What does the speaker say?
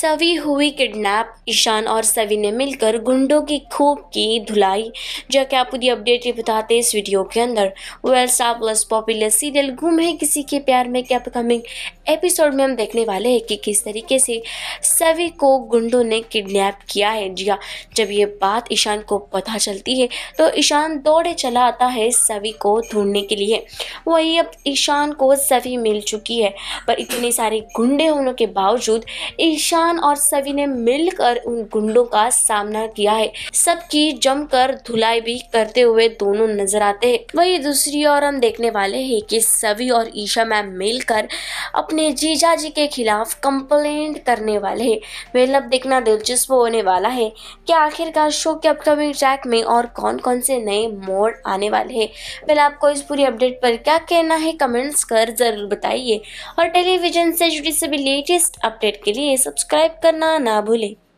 सवी हुई किडनैप ईशान और सवी ने मिलकर गुंडों की खूब की धुलाई जो कि आप पूरी अपडेट ये बताते हैं इस वीडियो के अंदर वेल्स स्टार प्लस पॉपुलर सीरियल गुम है किसी के प्यार में क्या अपकमिंग एपिसोड में हम देखने वाले हैं कि किस तरीके से सभी को गुंडों ने किडनैप किया है जी हाँ जब ये बात ईशान को पता चलती है तो ईशान दौड़े चला आता है सभी को ढूंढने के लिए वही अब ईशान को सभी मिल चुकी है पर इतने सारे गुंडे होने के बावजूद ईशान और सभी ने मिलकर उन गुंडों का सामना किया है सबकी जमकर धुलाई भी करते हुए दोनों नजर आते हैं वही दूसरी ओर हम देखने वाले हैं कि सभी और ईशा मैम मिलकर अपने अपने जीजा जी के खिलाफ कंप्लेंट करने वाले वेल अब मतलब देखना दिलचस्प होने वाला है कि आखिरकार शो के अपकमिंग ट्रैक में और कौन कौन से नए मोड़ आने वाले हैं वेल आपको इस पूरी अपडेट पर क्या कहना है कमेंट्स कर ज़रूर बताइए और टेलीविजन से जुड़ी सभी लेटेस्ट अपडेट के लिए सब्सक्राइब करना ना भूलें